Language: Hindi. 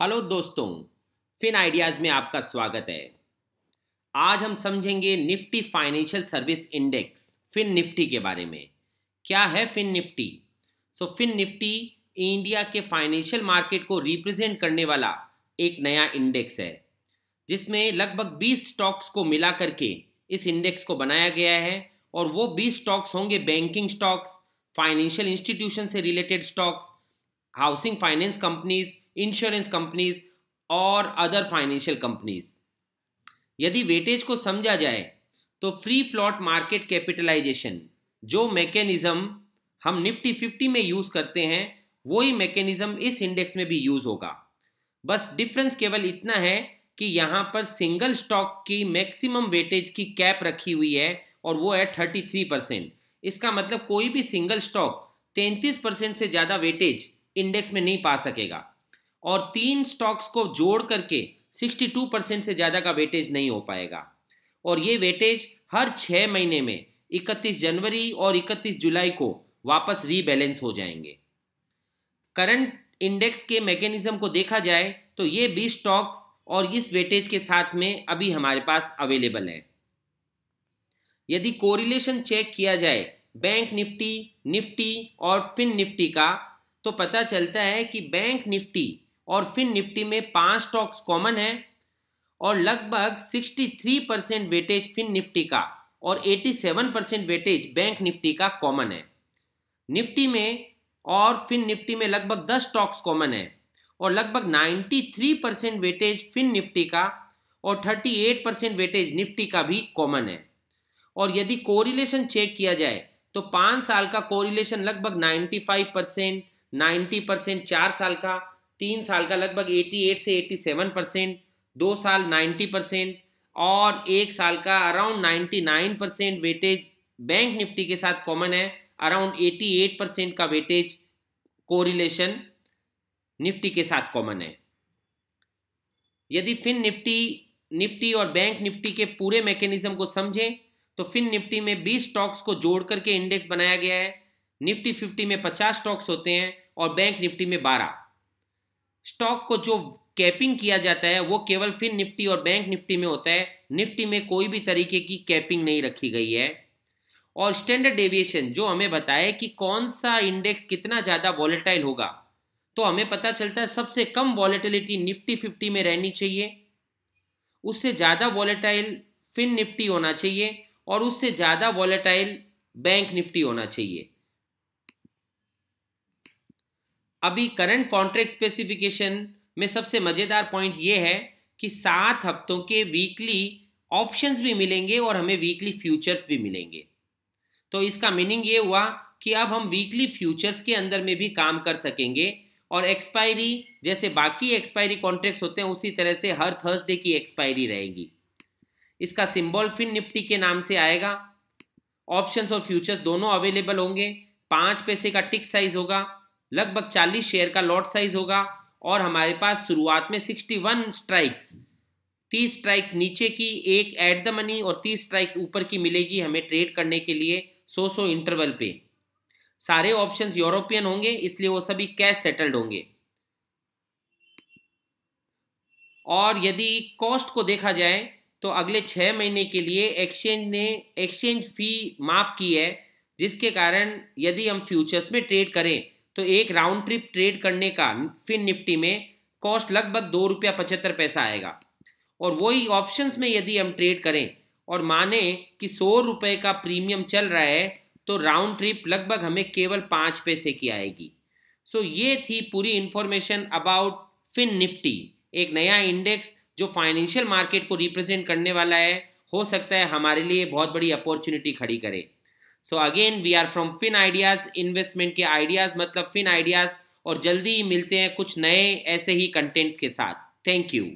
हेलो दोस्तों फिन आइडियाज़ में आपका स्वागत है आज हम समझेंगे Nifty financial service index fin Nifty के बारे में क्या है fin Nifty so fin Nifty India के फाइनेंशियल मार्केट को रिप्रेजेंट करने वाला एक नया इंडेक्स है जिसमें लगभग 20 स्टॉक्स को मिला करके इस इंडेक्स को बनाया गया है और वो 20 स्टॉक्स होंगे बैंकिंग स्टॉक्स फाइनेंशियल इंस्टीट्यूशन से related stocks housing finance companies insurance companies और अदर फाइनेंशियल कंपनीज यदि वेटेज को समझा जाए तो फ्री फ्लॉट मार्केट कैपिटलाइजेशन जो मैकेनिज्म हम निफ्टी फिफ्टी में यूज़ करते हैं वही मैकेनिज्म इस इंडेक्स में भी यूज़ होगा बस डिफरेंस केवल इतना है कि यहाँ पर सिंगल स्टॉक की मैक्सिमम वेटेज की कैप रखी हुई है और वो है थर्टी थ्री परसेंट इसका मतलब कोई भी सिंगल स्टॉक तैंतीस परसेंट से ज़्यादा वेटेज इंडेक्स में नहीं पा सकेगा और तीन स्टॉक्स को जोड़ करके 62 परसेंट से ज़्यादा का वेटेज नहीं हो पाएगा और ये वेटेज हर छः महीने में 31 जनवरी और 31 जुलाई को वापस रीबैलेंस हो जाएंगे करंट इंडेक्स के मैकेनिज्म को देखा जाए तो ये 20 स्टॉक्स और इस वेटेज के साथ में अभी हमारे पास अवेलेबल है यदि कोरिलेशन चेक किया जाए बैंक निफ्टी निफ्टी और फिन निफ्टी का तो पता चलता है कि बैंक निफ्टी और फिन निफ्टी में पांच स्टॉक्स कॉमन है और लगभग 63 परसेंट वेटेज फिन निफ्टी का और 87 परसेंट वेटेज बैंक निफ्टी का कॉमन है निफ्टी में और फिन निफ्टी में लगभग 10 स्टॉक्स कॉमन है और लगभग 93 परसेंट वेटेज फिन निफ्टी का और 38 परसेंट वेटेज निफ्टी का भी कॉमन है और यदि कोरिलेशन चेक किया जाए तो पाँच साल का कोरिलेशन लगभग फाइव परसेंट 90 परसेंट चार साल का तीन साल का लगभग 88 से 87 परसेंट दो साल 90 परसेंट और एक साल का around 99 percent weightage bank Nifty के साथ कॉमन है अराउंड 88 परसेंट का वेटेज कोरिलेशन निफ्टी के साथ कॉमन है यदि फिन निफ्टी निफ्टी और बैंक निफ्टी के पूरे मैकेनिज्म को समझें तो फिन निफ्टी में 20 स्टॉक्स को जोड़ करके इंडेक्स बनाया गया है निफ्टी 50 में 50 स्टॉक्स होते हैं और बैंक निफ्टी में बारह स्टॉक को जो कैपिंग किया जाता है वो केवल फिन निफ्टी और बैंक निफ्टी में होता है निफ्टी में कोई भी तरीके की कैपिंग नहीं रखी गई है और स्टैंडर्ड डेविएशन जो हमें बताए कि कौन सा इंडेक्स कितना ज़्यादा वॉलेटाइल होगा तो हमें पता चलता है सबसे कम वॉलेटिलिटी निफ्टी फिफ्टी में रहनी चाहिए उससे ज़्यादा वॉलेटाइल फिन निफ्टी होना चाहिए और उससे ज़्यादा वॉलेटाइल बैंक निफ्टी होना चाहिए अभी करंट कॉन्ट्रैक्ट स्पेसिफिकेशन में सबसे मज़ेदार पॉइंट ये है कि सात हफ्तों के वीकली ऑप्शंस भी मिलेंगे और हमें वीकली फ्यूचर्स भी मिलेंगे तो इसका मीनिंग ये हुआ कि अब हम वीकली फ्यूचर्स के अंदर में भी काम कर सकेंगे और एक्सपायरी जैसे बाकी एक्सपायरी कॉन्ट्रैक्ट्स होते हैं उसी तरह से हर थर्सडे की एक्सपायरी रहेगी इसका सिंबल फिन निफ्टी के नाम से आएगा ऑप्शंस और फ्यूचर्स दोनों अवेलेबल होंगे पाँच पैसे का टिक साइज होगा लगभग 40 शेयर का लॉट साइज होगा और हमारे पास शुरुआत में 61 स्ट्राइक्स 30 स्ट्राइक्स नीचे की एक एट द मनी और 30 स्ट्राइक्स ऊपर की मिलेगी हमें ट्रेड करने के लिए 100 सौ इंटरवल पे सारे ऑप्शंस यूरोपियन होंगे इसलिए वो सभी कैश सेटल्ड होंगे और यदि कॉस्ट को देखा जाए तो अगले छः महीने के लिए एक्सचेंज ने एक्सचेंज फ़ी माफ़ की है जिसके कारण यदि हम फ्यूचर्स में ट्रेड करें तो एक राउंड ट्रिप ट्रेड करने का फिन निफ्टी में कॉस्ट लगभग दो रुपया पचहत्तर पैसा आएगा और वही ऑप्शंस में यदि हम ट्रेड करें और माने कि सौ रुपये का प्रीमियम चल रहा है तो राउंड ट्रिप लगभग हमें केवल पाँच पैसे की आएगी सो so, ये थी पूरी इन्फॉर्मेशन अबाउट फिन निफ्टी एक नया इंडेक्स जो फाइनेंशियल मार्केट को रिप्रेजेंट करने वाला है हो सकता है हमारे लिए बहुत बड़ी अपॉर्चुनिटी खड़ी करे so again we are from Fin Ideas investment के आइडियाज़ मतलब फिन आइडियाज़ और जल्दी ही मिलते हैं कुछ नए ऐसे ही कंटेंट्स के साथ थैंक यू